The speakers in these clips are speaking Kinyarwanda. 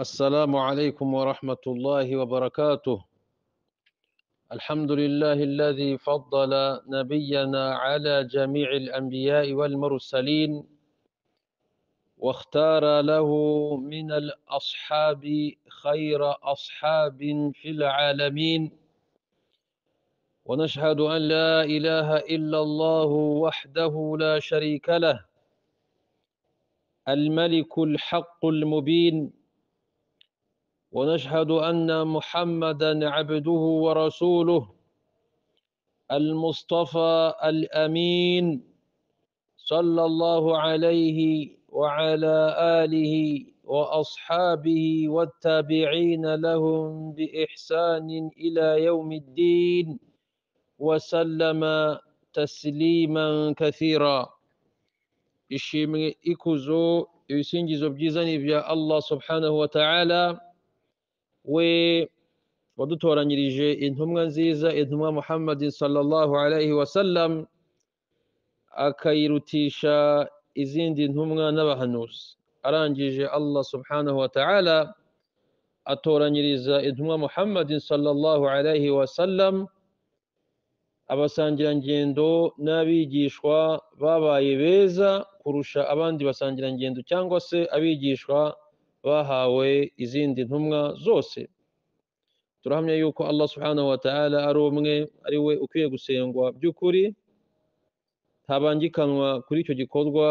السلام عليكم ورحمة الله وبركاته الحمد لله الذي فضل نبينا على جميع الأنبياء والمرسلين واختار له من الأصحاب خير أصحاب في العالمين ونشهد أن لا إله إلا الله وحده لا شريك له الملك الحق المبين ونشهد أن محمدا عبده ورسوله المصطفى الأمين صلى الله عليه وعلى آله وأصحابه والتابعين لهم بإحسان إلى يوم الدين وسلم تسليما كثيرا ishimwe ikuzo ibisingizo byiza ni ibya Allah subhanahu wa ta'ala we wadutoranyirije intumwa nziza intumwa muhammadin sallallahu alaihi sallam akayirutisha izindi ntumwa n'abahanuzi arangije allah subhanahu wa ta'ala atoranyiriza intumwa muhammadin sallallahu alaihi wasallam abasangirangendo n'abigishwa babaye beza kurusha abandi basangirangendo cyangwa se abigishwa bahawe izindi ntumwa zose turahamya yuko allah subhanahu wa ta'ala ari umwe ari we ukwiye gusengwa by'ukuri ntabangikanwa kuri icyo gikorwa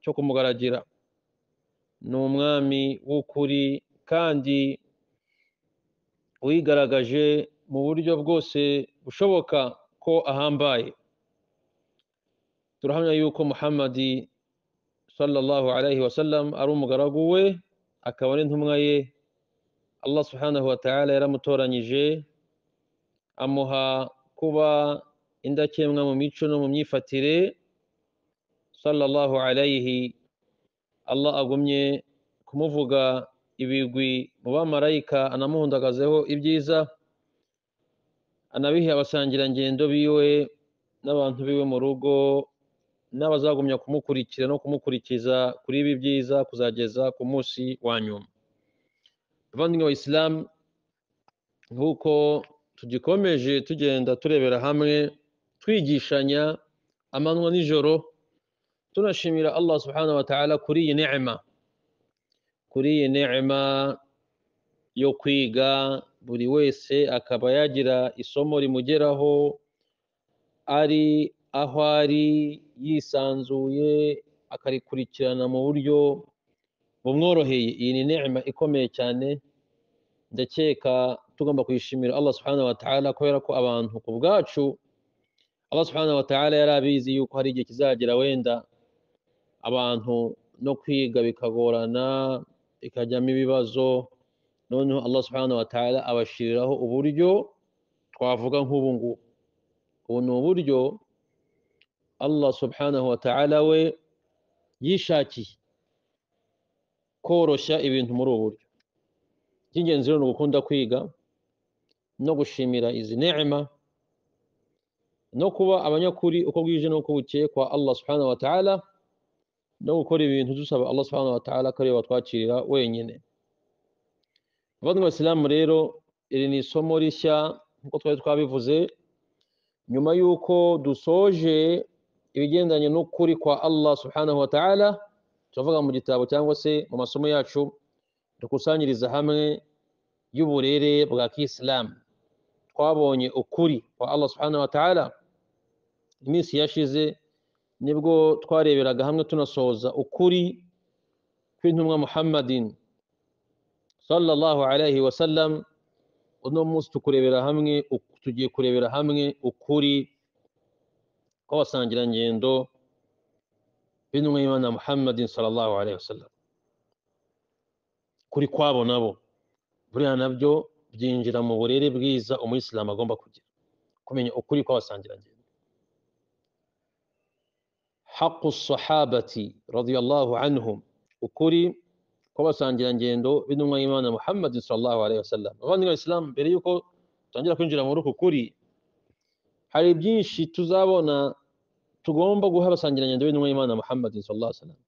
cyo kumugaragira ni umwami w'ukuri kandi wigaragaje mu buryo bwose bushoboka ko ahambaye turahamya yuko muhammadi sallallahu alayhi wasallam ari umugaragu we akaba ari intumwa ye allah subhanahu wa ta'ala yaramutoranyije amuha kuba indakemwa mu mico no mu myifatire sallallahu alayhi allah agumye kumuvuga ibigwi mu bamarayika anamuhundagazeho ibyiza anabihe abasangirangendo biwe n'abantu biwe mu rugo n'abazagumya kumukurikira no kumukurikiza kuri ibi byiza kuzageza ku munsi wa nyuma abavandimwe wa isilamu nk'uko tugikomeje tugenda turebera hamwe twigishanya amanywa nijoro tunashimira allah subhanahu wa ta'ala kuri iyi nema kuri iyi nema yo kwiga buri wese akaba yagira isomo rimugeraho ari aho ari yisanzuye akarikurikirana mu buryo bumworoheye iyi ni nema ikomeye cyane ndakeka tugomba kuyishimira allah subhanahu wa ta'ala kubera ko abantu ku bwacu allah subhanahu wa ta'ala yari abizi yuko hari igihe kizagera wenda abantu no kwiga bikagorana ikajyamo ibibazo noneho allah subhanahu wa ta'ala abashyiriraho uburyo twavuga nk'ubu ngubu ubu ni uburyo allah subhanahu wa ta'ala we yishakiye koroshya ibintu muri ubu buryo by’ingenzi rero ni ugukunda kwiga no gushimira izi nema no kuba abanyakuri uko bwije n'uko bukeye kwa allah subhanahu wa ta'ala no gukora ibintu dusaba allah subhanahu wa ta'ala ko ariyo batwakirira wenyine abavandimwe basilamu rero iri ni isomo rishya nk'uko twari twabivuze nyuma y'uko dusoje ibigendanye n'ukuri kwa Allah subhanahu wa ta'ala tuvuga mu gitabo cyangwa se mu masomo yacu dukusanyiriza hamwe y'uburere bwa kisilamu twabonye ukuri kwa Allah subhanahu wa ta'ala iminsi yashize nibwo twareberaga hamwe tunasoza ukuri kw'intumwa muhammadin sallallahu alayhi wa sallam uno munsi hamwe tugiye kurebera hamwe ukuri kw'abasangirangendo b'intumwa y'imana muhammadin sallallahu alaihi wasallam kuri kwabo nabo buriya nabyo byinjira mu burere bwiza umuyisilamu agomba kugira kumenya ukuri kw'abasangirangendo haqu sahabati radiyallahu anhum ukuri kw'abasangirangendo b'intumwa y'imana muhammadin sallallahu alaihi wasallam abavandimwe isilamu mbere y'uko tangira kwinjira muri uku kuri hari byinshi tuzabona tugomba guha abasangirangendo b'intumwa y'imana muhammad sallallahu alaihi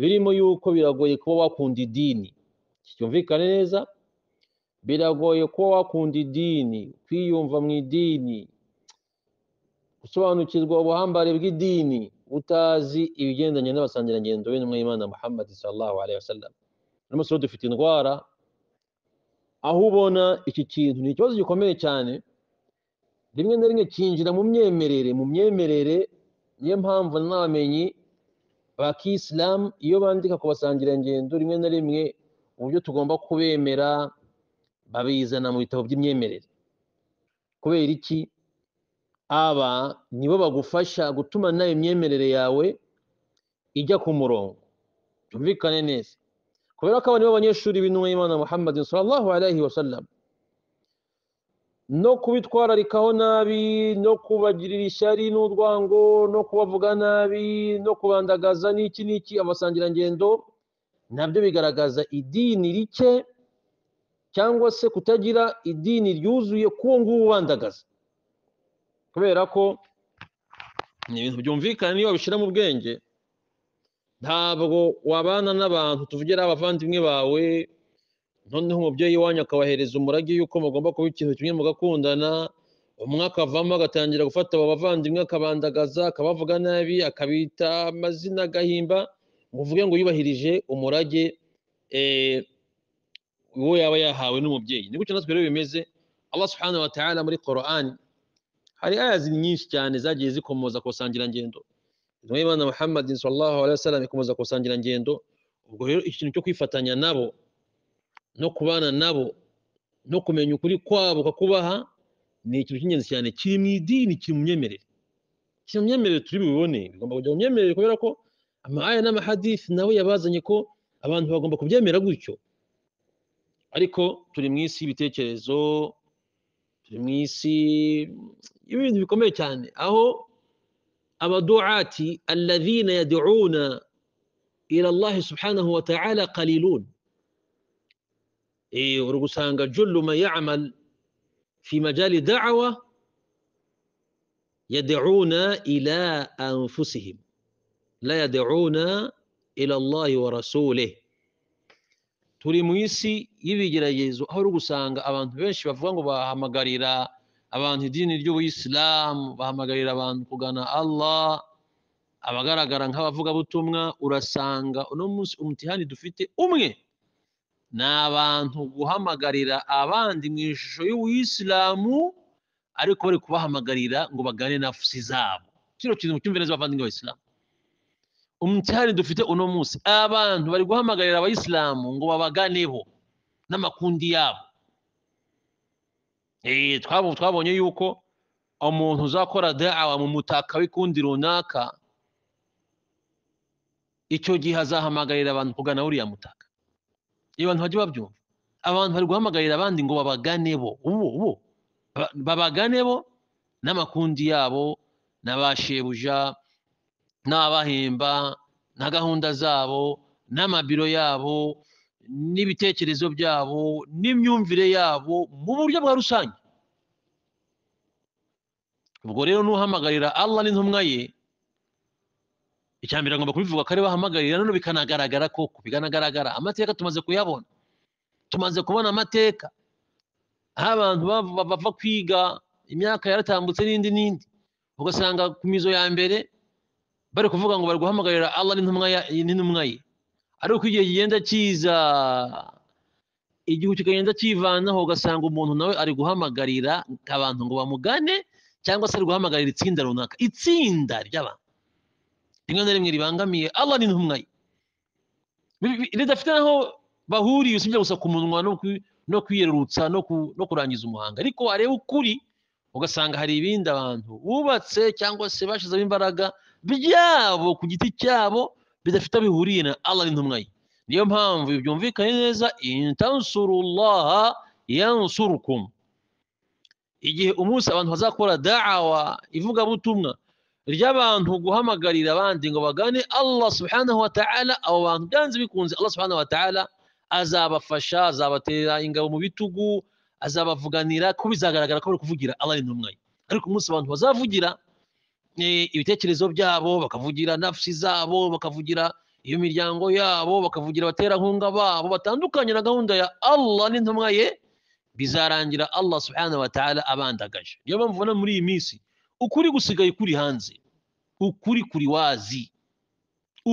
birimo yuko biragoye kuba wakunda idini cyumvikane neza biragoye kuba wakunda idini kwiyumva mu idini gusobanukirwa ubuhambare bw'idini utazi ibigendanye n'abasangirangendo b'intumwa y'imana muhammad sallallahu n'umusore dufite indwara aho ubona iki kintu ni ikibazo gikomeye cyane rimwe na rimwe kinjira mu myemerere mu myemerere niyo mpamvu n'abamenyi ba kisilamu iyo bandika kubasangira ingendo rimwe na rimwe uburyo tugomba kubemera babizana mu bitabo by'imyemerere kubera iki aba nibo bagufasha gutuma nawe imyemerere yawe ijya ku murongo byumvikane neza kubera ko aba nibo banyeshuri b'intumwa y'imana muhammad sallallahu alaihi wasallam no kubitwararikaho nabi no kubagirira ishyari n'urwango no kubavuga nabi no kubandagaza n'iki n'iki abasangirangendo nabyo bigaragaza idini rike cyangwa se kutagira idini ryuzuye kuwo nguwo ubandagaza kubera ko ni ibintu byumvikana niyo babishyira mu bwenge ntabwo wabana n'abantu tuvugira abavandimwe bawe noneho umubyeyi wanyu akabahereza umurage yuko mugomba kuba ikintu kimwe mugakundana umwe akavamo agatangira gufata abo bavandimwe akabandagaza akabavuga nabi akabita amazina agahimba ngo uvuge ngo yubahirije umurage eh, uwo yaba yahawe n'umubyeyi ni gutyo natwe rero bimeze Allah subhanahu muri Qur'an hari ayazi nyinshi cyane zagiye zikomoza ku rusangirangendo intumwa y'Imana Muhammad sallallahu alaihi wasallam ikomoza ku rusangirangendo ubwo rero ikintu cyo kwifatanya nabo no kubana nabo no kumenya ukuri kwabo ukakubaha ni ikintu cy'ingenzi cyane kiri mu idini kiri mu myemerere kiri mu myemerere turi bubibone bigomba kujya mu myemerere kubera ko amahaya n'amahadisi nawe yabazanye ko abantu bagomba kubyemera gutyo ariko turi mu isi y'ibitekerezo turi mu isi y'ibintu bikomeye cyane aho abaduati alladhina yad'una ila subhanahu wa ta'ala qalilun uri gusanga yamal fi majari dawa yad'una ila anfusihim la yad'una ila allahi wa rasulih turi mu isi y'ibigeragezo aho uri gusanga abantu benshi bavuga ngo bahamagarira abantu idini ry'ubuyisilamu bahamagarira abantu kugana allah abagaragara nk'abavugabutumwa urasanga uno munsi umutihani dufite umwe ni abantu guhamagarira abandi mu ishusho y'ubuyisilamu ariko bari kubahamagarira ngo bagane na fusi zabo kino kintu mucyumve neza abavandimwe b'abayisilamu umucyari dufite uno munsi abantu bari guhamagarira abayisilamu ngo babaganeho n'amakundi yabo eh, twabonye yuko umuntu uzakora dawa mu mutaka w'ikundi runaka icyo gihe azahamagarira abantu kugana uriya mutaka iyo abantu bajya babyumva abantu bari guhamagarira abandi ngo babagane bo ubu ubu babagane bo n'amakundi yabo n'abashebuja n'abahemba na gahunda zabo n'amabiro yabo n'ibitekerezo byabo n'imyumvire yabo mu buryo bwa rusange ubwo rero n'uhamagarira allah n'intumwa ye icya mbere ngomba kubivuga ko ari bahamagarira none bikanagaragara koko bikanagaragara amateka tumaze kuyabona tumaze kubona amateka aho abantu bava kwiga imyaka yaratambutse n'indi n'indi ugasanga ku mizo ya mbere bari kuvuga ngo bari guhamagarira Allah n'intumwa ye ariko igihe kigenda kiza igihu kikagenda kivanaho ugasanga umuntu nawe ari guhamagarira abantu ngo bamugane cyangwa se ari guhamagarira itsinda runaka itsinda ry'abantu rimwe na rimwe ribangamiye Allah n'intumwa ye ridafite naho bahuriye usibye gusa ku munwa no kwiyerurutsa no kurangiza umuhanga ariko wareba ukuri ugasanga hari ibindi abantu bubatse cyangwa se bashyizeho imbaraga byabo ku giti cyabo bidafite bihuriye na Allah n'intumwa ye niyo mpamvu byumvikanye neza intansurullaha yansurukum igihe umunsi abantu bazakora dawa ivugabutumwa ry'abantu guhamagarira abandi ngo bagane allah subhanahu wa ta'ala abo bantu byanze bikunze allah subhanahu wa ta'ala azabafasha azabatera ingabo mu bitugu azabavuganira ko bizagaragara ko bari kuvugira allah intumwa ye ariko umunsi abantu bazavugira eh, ibitekerezo byabo bakavugira nafsi zabo bakavugira iyo miryango yabo bakavugira abaterankunga babo batandukanye na gahunda ya allah n'intumwa ye bizarangira allah subhanahu wa ta'ala abandagaje niyo mpamvu ubona muri iyi minsi ukuri gusigaye kuri hanze ukuri kuri wazi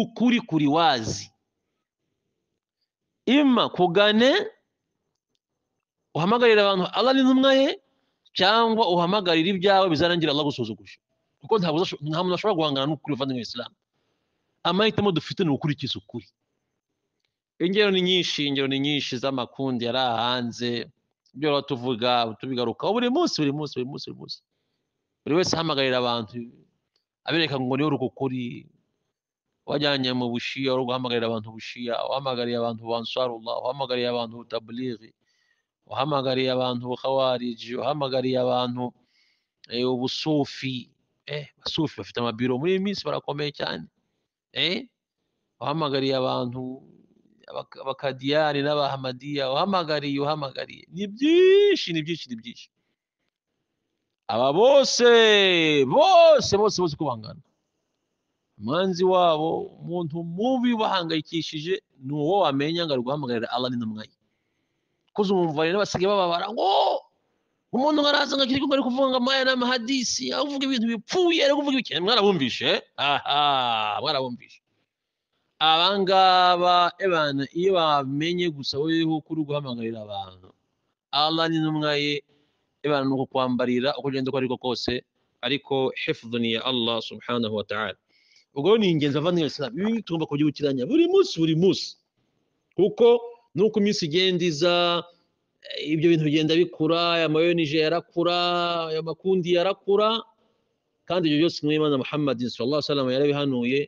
ukuri kuri wazi ima kugane uhamagarira abantu Allah ni ntumwa ye cyangwa uhamagarira ibyawe bizarangira Allah gusuzuguje kuko nta muntu ashobora guhangana n'ukuri bavandimwe Islam amahitamo dufite ni ukurikiza ukuri ingero ni nyinshi ingero ni nyinshi z'amakundi yari ahanze ibyo tuvuga tubigarukaho buri munsi buri munsi buri munsi buri munsi buri wese ahamagarira abantu abereka ngo niwe ruko ukuri wajyanye mu bushiya uri guhamagarira abantu bushiya wahamagariye abantu bansarullah wahamagariye abantu tabligi wahamagariye abantu khawariji wahamagariye abantu eh, ubusufi eh bafite amabiro muri iyi minsi barakomeye cyane eh wahamagariye abantu abakadiyani n'abahamadiya uhamagariye uhamagariye ni byinshi ni byinshi ni byinshi aba bose bose bose bose uko bangana umwanzi wabo umuntu mubi ubahangayikishije ni uwo wamenya ngo ari guhamagarira allah n'intumwa ye kuko umumvane n'abasigaye bababara ngo umuntu araza ngo akiri ari kuvuga ngo amaya n'amahadisi avuga ibintu bipfuye ari kuvuga ibikene mwarabumvishe aha mwarabumvishe abangaba ebana iyo bamenye gusa weho kuri guhamagarira abantu allah n'intumwa ye ibana ni ukukwaambarira uko ugenda uko ari kose ariko hifudhuni ya allah subhanahu wa ta'ala ubwo ni ingenzi abavandimwe islam ibi tugomba kubyibukiranya buri munsi buri munsi kuko nuko iminsi igenda iza ibyo bintu bigenda bikura amayonije yarakura amakundi yarakura kandi ibyo byose n'imana muhammad sallallahu alaihi yarabihanuye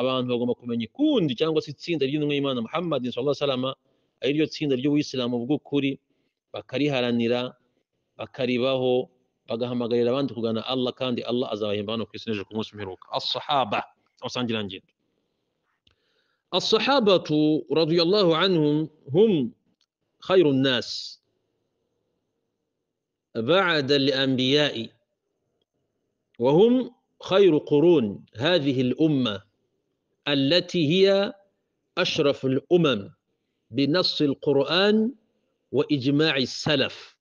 abantu bagomba kumenya ikundi cyangwa se itsinda ry'imana muhammad sallallahu alaihi wasallam tsinda ry'ubuyisilamu bw'ukuri bakariharanira akaribaho bagahamagarira abandi kugana allah kandi allah azabahemba kwisinjira ku isi n'ejo ku munsi w'imperuka asahaba abasangirangendo الصحابة رضي الله عنهم هم خير الناس بعد الأنبياء وهم خير قرون هذه الأمة التي هي أشرف الأمم بنص القرآن وإجماع السلف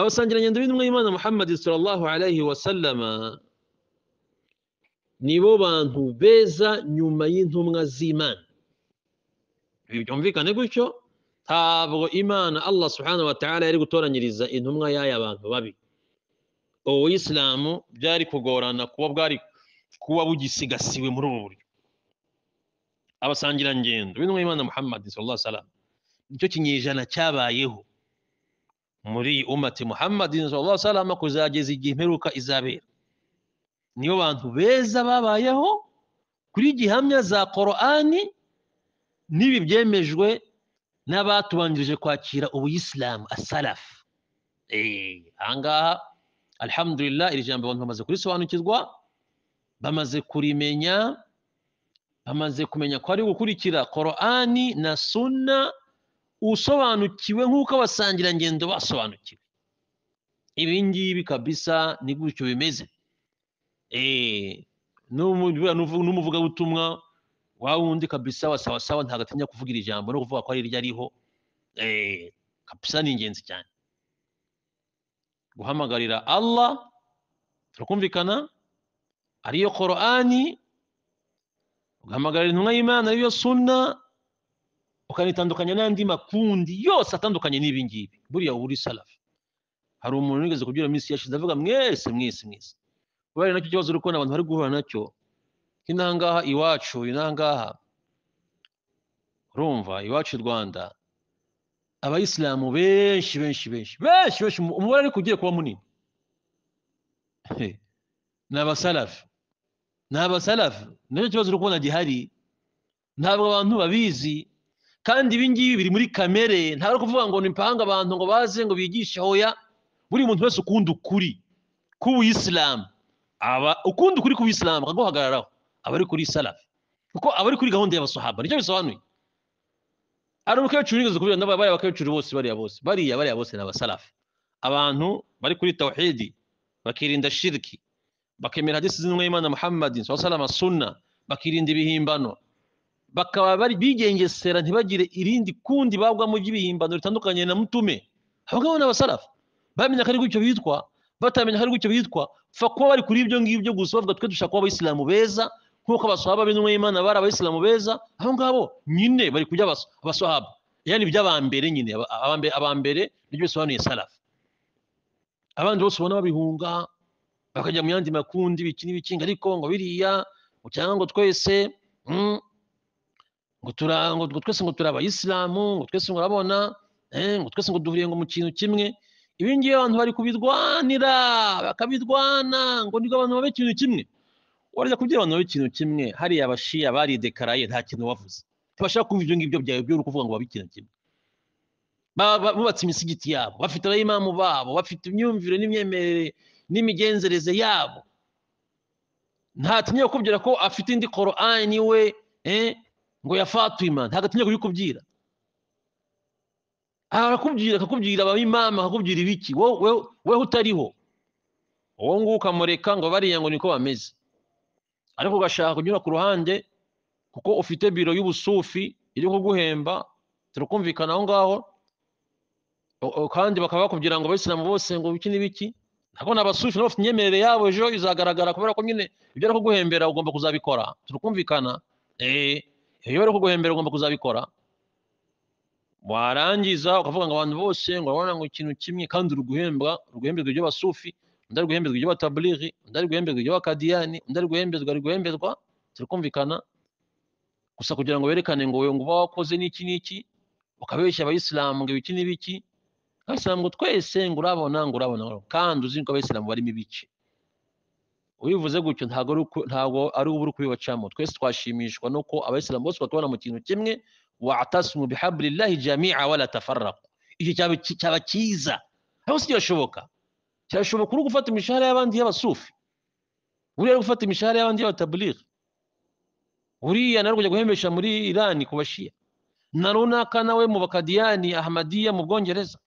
abasangiranye ndabintumwa y'imana muhammad sallallahu alayhi wa sallama nibo bantu beza nyuma y'intumwa z'imana ibi byumvikane gutyo ntabwo imana allah subhanahu wa ta'ala yari gutoranyiriza intumwa y'aya bantu babi ubu isilamu byari kugorana kuba bwari kuba bugisigasiwe muri ubu buryo abasangirangendo b'intumwa y'imana muhammad sallallahu alayhi wa sallam nicyo kinyejana cyabayeho muri iyi umati muhammadin sallallahu alaihi kuzageza igihe imperuka izabera niyo bantu beza babayeho kuri gihamya za korani n'ibi byemejwe n'abatubanjirije kwakira ubuyisilamu asarafu eh, ahangaha alhamdulillah iri jambo abantu bamaze kurisobanukirwa bamaze kurimenya bamaze kumenya ko ari gukurikira korani na suna usobanukiwe nk'uko abasangirangendo basobanukiwe ibi ngibi kabisa ni gutyo bimeze eh, n'umuvugabutumwa wa wundi kabisa wa sawa sawa ntabwo atinya kuvuga iri jambo no kuvuga ko ari iryo ariho eh, kabisa ni ingenzi cyane guhamagarira Allah turakumvikana ariyo korani ugahamagarira intumwa y'imana ariyo sunna ukanitandukanya n'andi makundi yose atandukanye n'ibi ngibi buriya uba uri salafi hari umuntu wigeze kubyura minsi yashize avuga mwese mwese mwese kubera nacyo kibazo uri kubona abantu bari guhura nacyo inaha ngaha iwacu inaha ngaha urumva iwacu i rwanda abayisilamu benshi benshi benshi benshi benshi umubare ariko ugiye kuba munini ni abasarafi ni abasarafi nacyo kibazo uri kubona gihari ntabwo abantu babizi kandi ibi ngibi biri muri kamere ntabwo kuvuga ngo nipange abantu ngo baze ngo bigishe hoya buri muntu wese ukunda ukuri k'ubuyisilamu aba ukunda ukuri k'ubuyisilamu akaguhagararaho aba ari kuri salafi kuko aba ari kuri gahunda y'abasohaba nicyo bisobanuye hari umukecuru nigeze kubwira ndabona bariya bakecuru bose bariya bose bariya bariya bose ni abasalafi abantu bari kuri tawhidi bakirinda shiriki bakemera hadisi z'intumwa y'imana muhammadi sallallahu sunna bakirinda ibihimbano bakaba bari bigengesera ntibagire irindi kundi bagwamo by'ibihimbano bitandukanye na mutume abo ngabo ni abasarafu bamenya ko ari gutyo bitwa batamenya ko ari gutyo bitwa pfa kuba bari kuri ibyo ngibyo gusa bavuga twe dushaka kuba abayisilamu beza nk'uko abasahaba b'intumwa Imana bari abayisilamu beza abo ngabo nyine bari kujya abasahaba yani iby'abambere nyine abambere nibyo bisobanuye sarafu abandi bose ubona babihunga bakajya mu yandi makundi bikini n'ibiki ariko ngo biriya cyangwa ngo twese hmm, ngo twese ngo turi abayisilamu ngo twese ngo urabona eh, ngo twese ngo duhuriye ngo mu kintu kimwe ibi ngibi abantu bari kubirwanira bakabirwana ngo nibwo abantu babe ikintu kimwe warya kubwira abantu babe ikintu kimwe hariya abashiya baridekaraye nta kintu wavuze ntibashaka kumva ibyo ngibyo byawe byo kuvuga ngo babe ikintu kimwe bubatse imisigiti yabo bafite abayimamu babo bafite imyumvire n'imyemerere n'imigenzereze yabo ntatinya kubwira ko afite indi koro korani we eh, ngo ya fatima ntabwo atinya kubikubwira arakubwira ah, akakubwira ababimama akakubwira ibiki wowe utariho uwo nguwo ukamureka ngo bariya ngo niko bameze ariko ugashaka kunyura ku ruhande kuko ufite biro y'ubusufi iri kuguhemba turakumvikana aho ngaho kandi bakaba bakubwira ngo abayisilamu bose ngo biki n'ibiki ntabwo abasufi nabo bafite imyemerere yabo ejo izagaragara kubera ko nyine ibyo ari kuguhembera ugomba kuzabikora turakumvikana eee eh. iyo bari kuguhembera ugomba kuzabikora warangiza ukavuga ngo abantu bose ngo urabona ngo ikintu kimwe kandi uri guhembwa uri guhemberwa ibyo basufi undi ari guhemberwa ibyo batabuliri undi ari guhemberwa ibyo bakadiyani undi ari guhemberwa ari guhemberwa turikumvikana gusa kugira ngo werekane ngo wowe ngo wakoze n'iki n'iki ukabeshya abayisilamu ngo ibiki n'ibiki abayisilamu ngo twese ngo urabona ngo urabona kandi uzi ko abayisilamu barimo ibice ubivuze gutyo ntabwo ari ubu uri kubibacamo twese twashimishwa no ko abayisilamu bose bakabona mu kintu kimwe watasimu bihabulillahi jami'a wala tafarraqu icyo cyaba cyiza ariko si kirashoboka kirashoboka uri gufata imishahara y'abandi y'abasufi uriya gufata imishahara y'abandi y'abatabulire uriya nawe kujya guhembesha muri irani ku bashiya na runaka nawe mu bakadiyani ahmadiyya mu bwongereza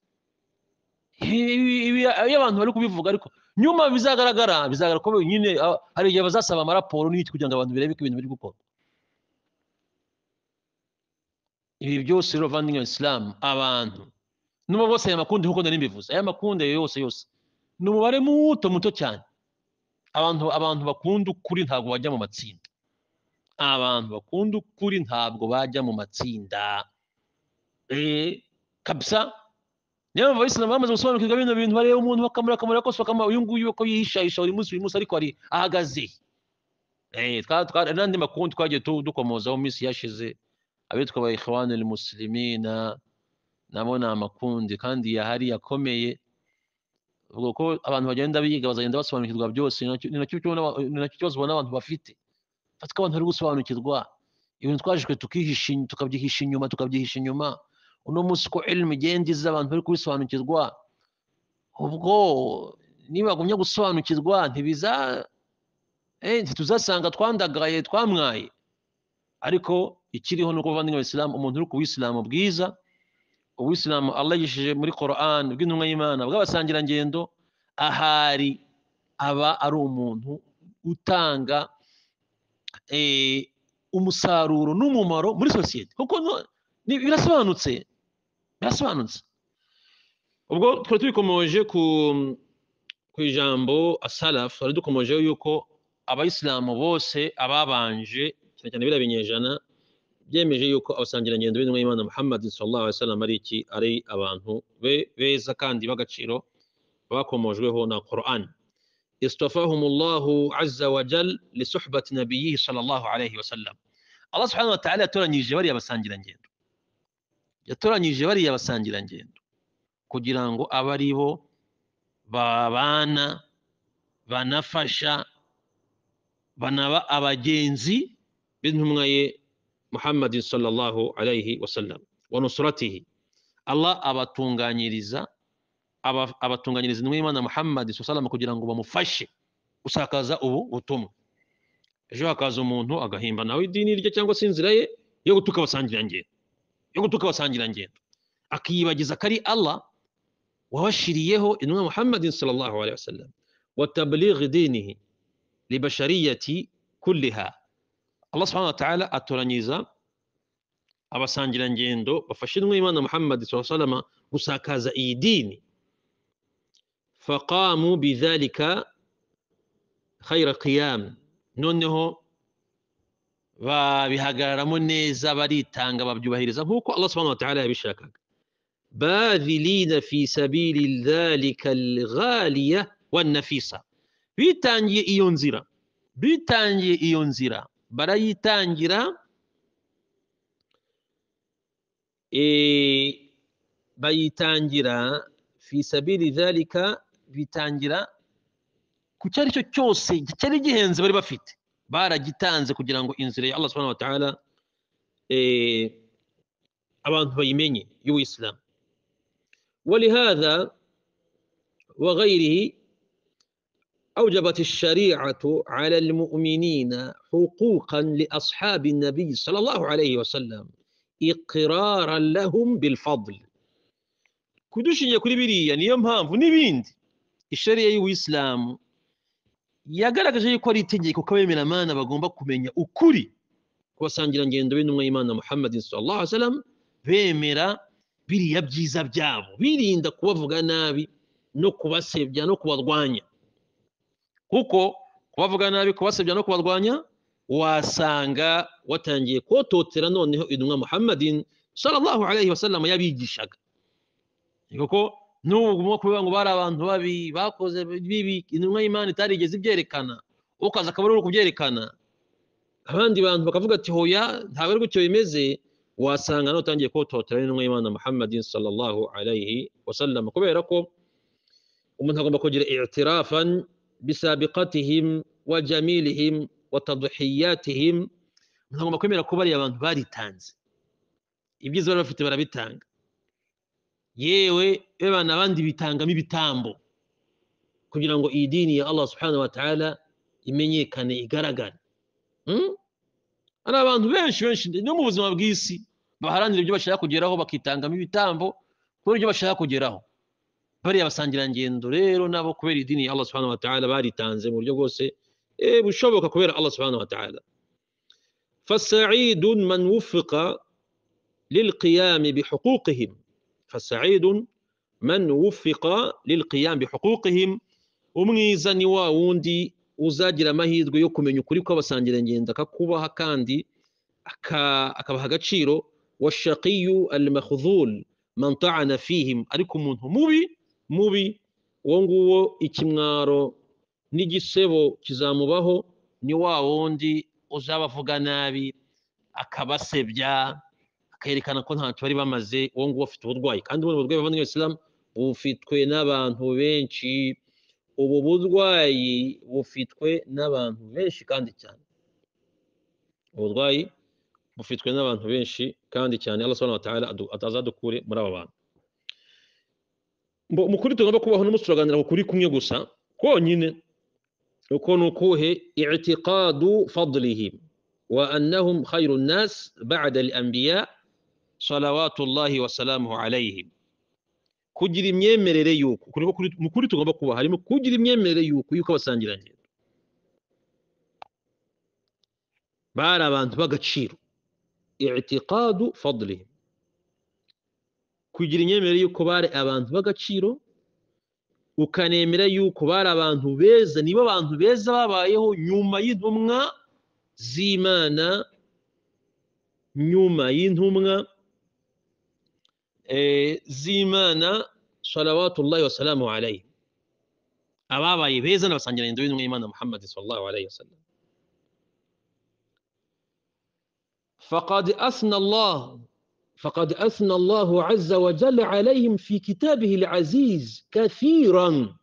iyo abantu bari kubivuga ariko nyuma bizagaragara bizagaragara ko nyine ah, hari igihe bazasaba amaraporo n'ibiti kugira ngo abantu birebe ko ibintu biri gukorwa ibi byose rero bavandimwe isilamu abantu n'ubu bose aya makundi nk'uko nari mbivuze aya makundi yose yose ni umubare muto muto cyane abantu abantu bakunda ukuri ntabwo bajya mu matsinda abantu bakunda ukuri ntabwo bajya mu matsinda eh, kabisa niyo abayisilamu bamaze gusobanukirwa bino bintu bareba umuntu bakamura kose bakama uyu nguyu uko yihishahisha buri munsi buri munsi ariko ahagaze eh, n'andi makuru twagiye dukomozaho mu minsi yashize abitwa abayihwani musilimina nabo ni amakundi kandi yahari yakomeye ubwo ko abantu bagenda biga bazagenda basobanukirwa byose ni nacyo kibazo ubona abantu bafite fatwa abantu bari gusobanukirwa ibintu twajijwe tukihisha tukabyihisha inyuma tukabyihisha inyuma uno munsi uko elimi igenda iza abantu bari kubisobanukirwa ubwo nibagumye gusobanukirwa ntibiza eh, ntituzasanga twandagaye twamwaye ariko ikiriho ni uko bavandimwe isilamu umuntu uri ku bisilamu bwiza ubuyisilamu arayishije muri koran bw'intumwa y'imana bw'abasangirangendo ahari aba ari umuntu utanga eh, umusaruro n'umumaro muri sosiyete kuko birasobanutse بس ما نس وبقول كرتوي كم وجه كو كو جامبو السلف فردو كم وجه يوكو أبا إسلام وبوس أبا بانجي سنتي نبي لبيني جانا جي مجي يوكو أو سانجي نجي ندوي نمي إمام محمد صلى الله عليه وسلم مريتي أري أبانه و و زكان دي بقتشيرو وكم موجود هنا قرآن استفاهم الله عز وجل لسحبة نبيه صلى الله عليه وسلم الله سبحانه وتعالى ترى نيجي وريا بسانجي نجي yatoranyije bariya basangirangendo kugira ngo abe ari bo babana banafasha banaba abagenzi b'intumwa ye muhammadin sallallahu alayhi wasallam wa nusuratihi allah abatunganyiriza abatunganyiriza intumwa y'imana muhammadin sallallahu kugira ngo bamufashe gusakaza ubu butumwa ejo hakaza umuntu agahimba nawe idini rye cyangwa se inzira ye yo gutuka abasangirangendo no tukabasangira ngendo akiyibagiza kari allah wabashiriyeho intumwa Muhammad sallallahu alaihi wasallam wa tablighi dinihi bashariyati kulliha allah subhanahu wa ta'ala atoranyiza abasangira ngendo bafashinwe imana Muhammad sallallahu alaihi wasallam gusakaza iyi dini faqamu bidhalika khayra qiyam noneho babihagararamo neza baritanga babyubahiriza nk'uko allah subhanahu wa ta'ala yabishakaga bavilina fi sabili dhalika alghaliya wannafisa bitangiye iyo nzira bitangiye iyo nzira barayitangira e, bayitangira fi sabili dhalika bitangira ku cyo ari cyo cyose cyari gihenze bari bafite baragitanze kugira ngo inzira ya allah subhanahu wa ta'ala eh abantu bayimenye y'uwisilamu ولهذا وغيره أوجبت الشريعة على المؤمنين حقوقا لأصحاب النبي صلى الله عليه وسلم إقرارا لهم بالفضل كدوش يقول بلي يعني يوم هام فنبيند الشريعة والإسلام yagaragaje yuko ari itegeko ko abemeramana bagomba kumenya ukuri kubasangira ngendo be n'umwe y'imana muhammad sallallahu alaihi wasallam bemera biriya byiza byabo birinda kubavuga nabi no kubasebya no kubarwanya kuko kubavuga nabi kubasebya no kubarwanya wasanga watangiye kototera noneho intumwa muhammadin sallallahu alaihi wasallam yabigishaga kuko n'ubu nko kuvuga ngo bari abantu babi bakoze bibi intumwa y'imana itarigeze ibyerekana ukaza akaba ari kubyerekana abandi bantu bakavuga ati hoya ntabwo ari gutyo bimeze wasanga nawe utangiye kototera n'intumwa y'imana muhammadin sallallahu alayhi wasallam kubera ko umuntu agomba kugira itirafan bisabiqatihim wa jamilihim wa tadhiyatihim umuntu agomba kwemera ko bariya abantu baritanze ibyiza bari bafite barabitanga yewe bebana abandi bitangamo ibitambo kugira ngo iyi dini ya allah subhanahu wa ta'ala imenyekane igaragare ana abantu benshi benshi no mu buzima bw'isi baharanira ibyo bashaka kugeraho bakitangamo ibitambo kuri ibyo bashaka kugeraho bari abasangira ngendo rero nabo kubera idini ya allah subhanahu wa ta'ala bari tanze mu buryo bwose e bushoboka kubera allah subhanahu wa ta'ala فالسعيد من وفق للقيام بحقوقهم فالسعيد من وفق للقيام بحقوقهم umwiza ni wa wundi uzagira amahirwe yo kumenya ukuri ngenda akakubaha kandi akabaha agaciro wa washakiyu alimakhudhul mantaana fihim ariko umuntu mubi mubi uwo nguwo ikimwaro n'igisebo kizamubaho ni wa wundi uzabavuga nabi akabasebya akerekana ko nta bari bamaze uwo nguwo afite uburwayi kandi ubundi burwayi bavandimwe isilamu bufitwe n'abantu benshi ubu burwayi bufitwe n'abantu benshi kandi cyane uburwayi bufitwe n'abantu benshi kandi cyane Allah subhanahu wa ta'ala atazadukure muri aba bantu mukuri tugomba kubaho no turaganira kuri kumwe gusa konyine uko ni ukuhe i'tiqadu fadlihim wa annahum khayrun nas ba'da al-anbiya' salawatullahi wasalamu alayhim kugira imyemerere y'uko mu kuri tugomba kuba harimo kugira imyemerere y'uko y'uko abasangirangendo bari abantu b'agaciro i'tiqadu fadlihim kugira imyemerere y'uko bari abantu b'agaciro ukanemera y'uko bari abantu beza nibo abantu beza babayeho nyuma y'intumwa z'imana nyuma y'intumwa زيمانا صلوات الله وسلامه عليه أبابا يبيزن وصنجل يندوين إيمان محمد صلى الله عليه وسلم فقد أثنى الله فقد أثنى الله عز وجل عليهم في كتابه العزيز كثيرا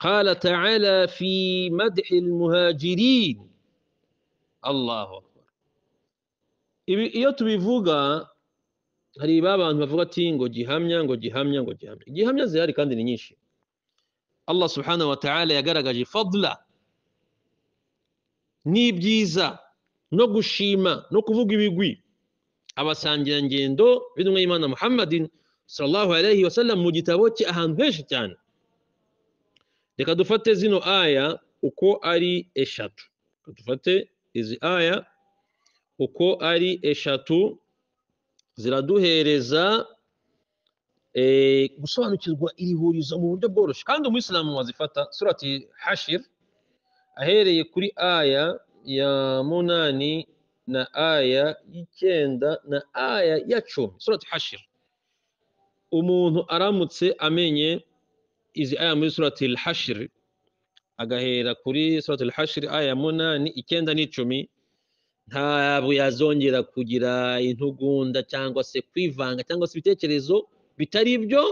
قال تعالى في مدح المهاجرين الله أكبر يوتو بيفوغا hari bantu bavuga ati ngo gihamya ngo gihamya ngo gihamya gihamya zihari kandi ni nyinshi Allah subhana wa ta'ala yagaragaje fadla n'ibyiza no gushima no kuvuga ibigwi abasangirangendo b'intumwa y'imana muhammadin sallallahu alayhi wa sallam mu gitabo cye ahantu henshi cyane reka dufate zino aya uko ari eshatu dufate izi aya uko ari eshatu ziraduhereza eh, gusobanukirwa iri hurizo mu buryo bworoshye kandi umuyisilamu wazifata surati hashir ahereye kuri aya ya munani na aya y'icyenda na aya ya cumi surati hashir umuntu aramutse amenye izi aya muri surati hashir agahera kuri surati hashir aya munani icyenda n'icumi ntabwo yazongera kugira intugunda cyangwa se kwivanga cyangwa se ibitekerezo bitari ibyo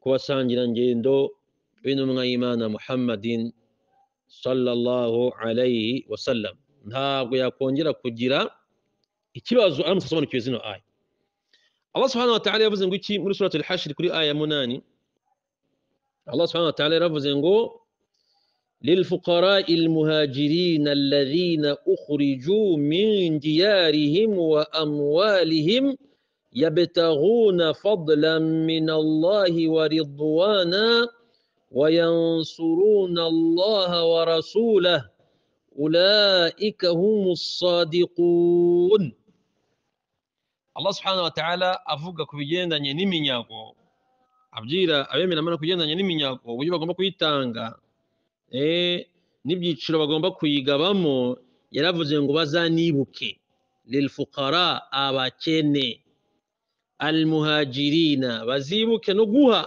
ku basangirangendo b'intumwa y'imana muhammadin sallallahu alayhi wasallam ntabwo yakongera kugira ikibazo aramutse asobanukiwe zino aya Allah subhanahu wa ta'ala yavuze ngo iki muri suratul hashir kuri aya munani Allah subhanahu wa ta'ala yaravuze ngo للفقراء المهاجرين الذين أخرجوا من ديارهم وأموالهم يبتغون فضلا من الله ورضوانا وينصرون الله ورسوله أولئك هم الصادقون الله سبحانه وتعالى أفوق كبجينا نيمي نياكو abjira abemera mana kugendanye n'iminyago uburyo bagomba kuyitanga Eh, n'ibyiciro bagomba kuyigabamo yaravuze ngo bazanibuke lilfukara abakene almuhajirina bazibuke no guha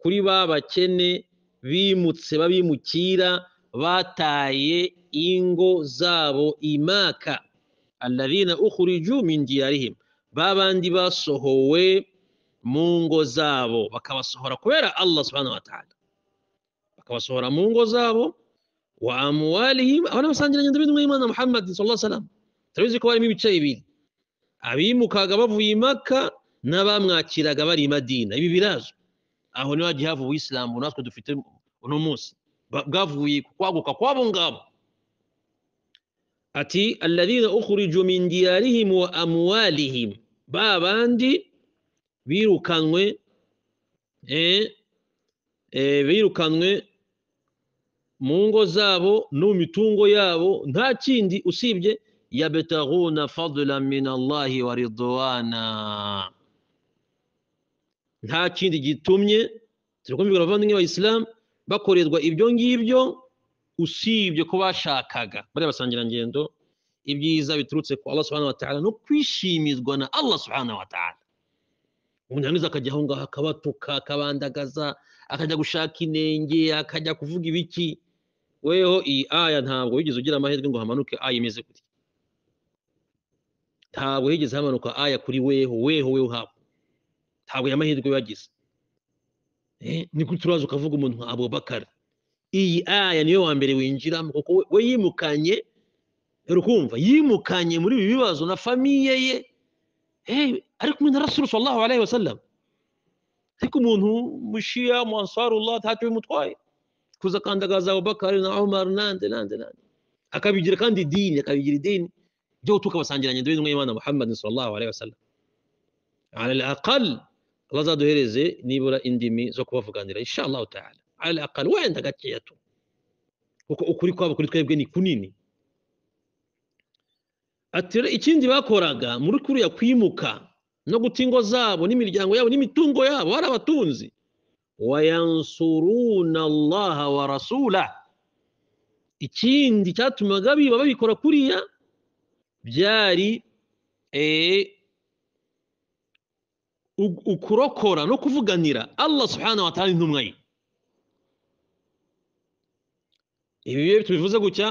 kuri ba bakene bimutse babimukira bataye ingo zabo imaka alladhina ukhriju min diyarihim babandi basohowe mu ngo zabo bakabasohora kubera Allah subhanahu wa ta'ala akabasohora mu ngo zabo wa amuwalihim aho n'abasangiranye ndabizi mw'imana muhammad sallallahu turabizi ko barimo ibice bibiri abimukaga bavuye imaka n'abamwakiraga bari madina ibi birazwi aho niho hagiye hava ubuyisilamu natwe dufite uno munsi bwavuye ku kwaguka kw'abo ngabo ati alladhina ukhriju min diyarihim wa amwalihim ba bandi birukanwe eh, eh, birukanwe mu ngo zabo no mu mitungo yabo nta kindi usibye yabetaruna fadula min wa ridwana nta kindi gitumye turi kumvikana abavandimwe b'abayisilamu bakorerwa ibyo ngibyo usibye ko bashakaga bariya basangirangendo ibyiza biturutse ku Allah subhanahu wa ta'ala no kwishimizwa na Allah subhanahu wa ta'ala umuntu yangiza akajya aho ngaho akabatuka akabandagaza akajya gushaka inenge akajya kuvuga ibiki weho iyi aya ntabwo wigeze ugira amahirwe ngo hamanuke aya imeze gutya ntabwo higeze hamanuka aya kuri weho weho weho habo ntabwo aya mahirwe wagize eh, niko turaza ukavuga umuntu nka abubakari iyi aya niyo wa mbere winjiramo kuko we yimukanye ukumva yimukanye muri ibi bibazo na famiye ye eh, ariko umuntu arasurusha allahu alayhi wasallam ariko umuntu mushiya muhansarullah ntacyo bimutwaye kuza kuzakandagaza abubakari na umar nande nande nande akabigira kandi dini akabigira dini byo tukabasangiranye ndabizwe imana muhammad sallallahu alaihi wasallam ala alaqal allah azaduhereze nibura indimi zo kubavuganira inshallah taala ala alaqal wenda gakeya tu kuko ukuri kwabo kuri twebwe ni kunini ati ikindi bakoraga muri kuri ya kwimuka no gutingo zabo n'imiryango yabo n'imitungo yabo bari وينصرون الله ورسوله ikindi cyatumaga biba babikora kuriya byari ukurokora no kuvuganira allah subhanahu wa ta'ala intumwa ye ibi tubivuze gutya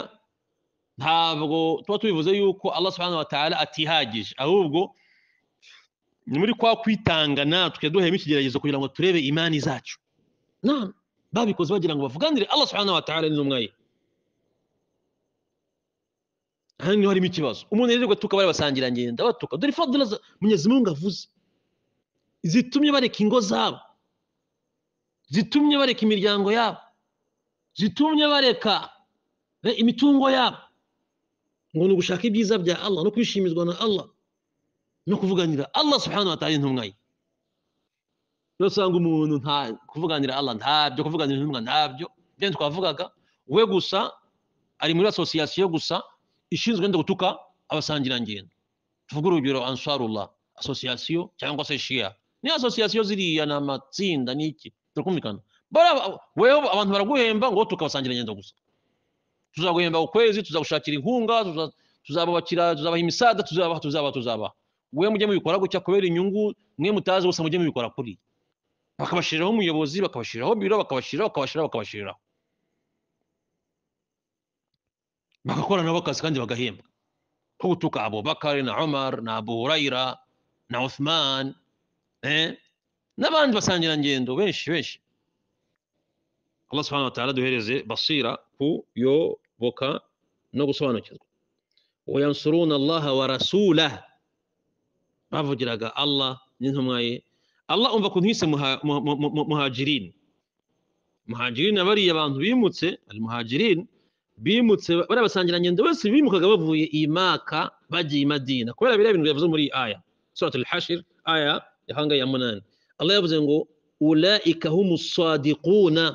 ntabwo tuba tubivuze yuko allah subhanahu wa ta'ala atihagije ahubwo ni muri kwa kwitanga natwe yaduheyemo ikigeragezo kugira ngo turebe imani zacu babikoze bagira ngo bavuganire Allah subhanahu wa aha niho harimo ikibazo umuntu yirirwa tukaba ari basangirangendo abatuka dore fadila munyezi mungu avuze zitumye bareka ingo zabo zitumye bareka imiryango yabo zitumye bareka eh, imitungo yabo ngo ni ugushaka ibyiza bya Allah no kwishimizwa na Allah no kuvuganira allah subhanahu wa ta'ala intumwa usanga umuntu nta kuvuganira allah ntabyo kuvuganira intumwa ntabyo ibyo twavugaga we gusa ari muri asosiyasiyo gusa ishinzwe wenda gutuka abasangirangendo tuvuge urugero ansarullah asosiyasiyo cyangwa se shiya ni asosiyasiyo ziriya ni amatsinda n'iki turakumvikana wewe abantu baraguhemba ngo tukabasangirangendo gusa tuzaguhemba ukwezi tuzagushakira inkunga tuzabubakira tuzabaha imisada tuzabaha tuzabaha tuzabaha we mujye mubikora gutya kubera inyungu mwe mutazi gusa mujye mubikora kuri bakabashyiriraho umuyobozi bakabashyiriraho biro bakabashyiriraho bakabashyiraho bakabashyiriraho bagakora nabo akazi kandi bagahembwa nko gutuka abubakari na omar na abu na Uthman eh? n'abandi basangirangendo benshi benshi Allah subhanahu wa basira kuyoboka no gusobanukirwa wayansuruna allaha wa bavugiraga allah n'intumwa ye allah umva ko yise muhajirin muhajirin abari abantu bimutse ari muhajirin bimutse bari basangiranye ndo bose bimukaga bavuye imaka maka bagiye i madina kubera biriya bintu bivuze muri aya surat al-hashir aya yahanga ya munani allah yavuze ngo ulaika humu sadiquna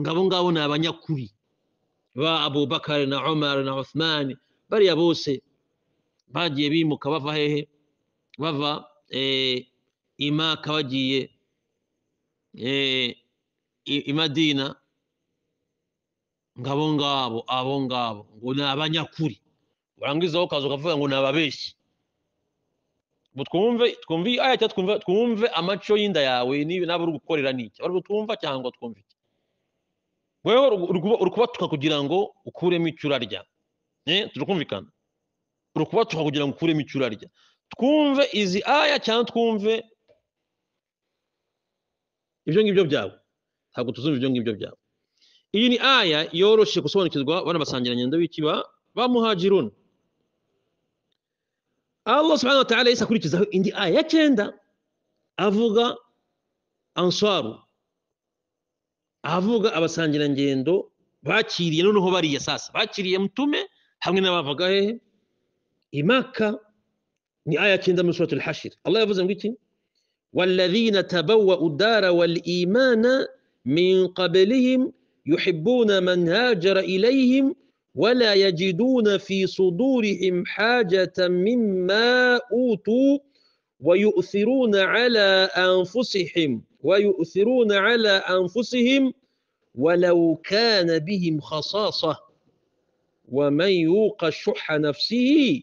ngabo ngabo ni abanyakuri ba Abu Bakar na umar na uthmani bariya bose bagiye bimuka bava hehe bava eh, imaka maka bagiye eh, i ngo abo ngabo abo ngabo ngo ni abanyakuri urangizaho ukaza ukavuga ngo ni ababeshyi twumve twumve iyi aya twumve amaco y'inda yawe n'abo uri gukorera n'iki abo twumva cyangwa twumve iki wewe urukubatuka kugira ngo ukuremo icyo urarya eh, turi kumvikana urukubatuka kugira ngo ukuremo icyo urarya twumve izi aya cyangwa twumve ibyo ngibyo byawe ntabwo tuzumva ibyo ngibyo byawe iyi ni aya yoroshye gusobanukirwa bana basangiranye ndabikiba bamuhajiruna Allah subhanahu wa ta'ala yahise akurikizaho indi aya ya cyenda avuga ansaru avuga abasangirangendo bakiriye noneho bariya sasa bakiriye mutume hamwe n'abavaga hehe imaka نهاية كندا من سورة الحشر الله يفوز أمكتين والذين تبوأوا الدار والإيمان من قبلهم يحبون من هاجر إليهم ولا يجدون في صدورهم حاجة مما أوتوا ويؤثرون على أنفسهم ويؤثرون على أنفسهم ولو كان بهم خصاصة ومن يوق شح نفسه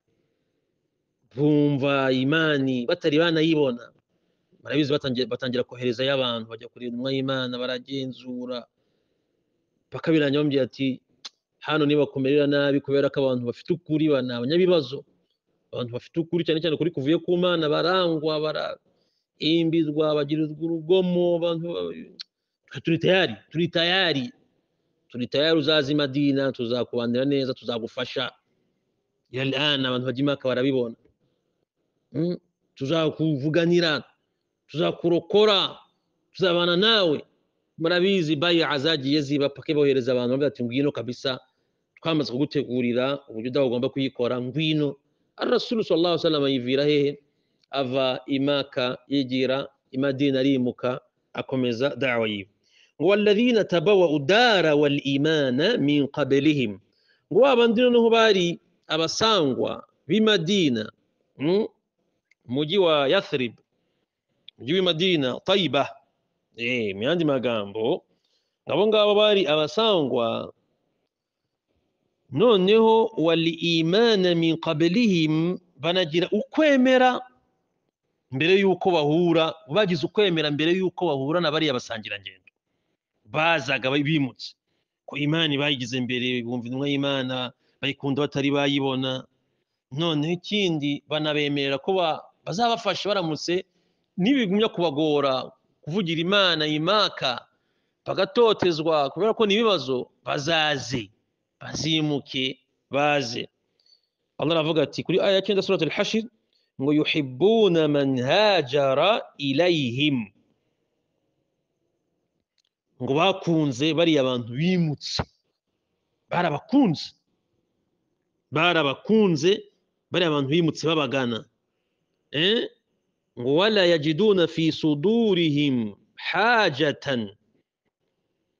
bumva imani batari banayibona barabizi batangira kohereza yabantu bajya kureba intumwa y'imana baragenzura paka bambwira ati hano nibakumerera nabi kubera ko abantu bafite ukuri ni abanyabibazo abantu bafite ukuri cyane cyane kuri kuvuye ku mana barangwa baraimbizwa bagirizwa urugomo abantu turi tayari turi tayari turi tayari uzaza madina tuzakubanira neza tuzagufasha yari ana abantu bajya imaka barabibona Hm? tuzakuvuganira tuzakurokora tuzabana nawe murabizi bayi zagiye ziba pake bohereza abantu bavuga ati ngwino kabisa twamaze kugutegurira uburyo udaho ugomba kuyikora ngwino arasuru sallallahu alaihi yivira hehe ava imaka yigira imadina arimuka akomeza da'wa yiwe ngo walladhina tabawwa udara wal imana min ngo abandi noneho bari abasangwa b'imadina hm? umujyi wa yasirib umujyi w'imadina tayiba eh, mu yandi magambo abo ngabo bari abasangwa noneho wali imana min banagira ukwemera mbere y'uko bahura bagize ukwemera mbere y'uko bahura na bariya basangirangendo bazaga bimutse ko imana bayigize mbere bumva intumwa y'imana bayikunda batari bayibona noneho ikindi banabemerera ko bazabafashe baramutse ntibigumya kubagora kuvugira imana imaka bagatotezwa kubera ko ni ibibazo bazaze bazimuke baze Allah aravuga ati kuri aya ya cyenda suratul hashir ngo yuhibbuna man hajara ngo bakunze bariya abantu bimutse barabakunze barabakunze bariya abantu bimutse babagana hein? ولا يجدون في صدورهم حاجة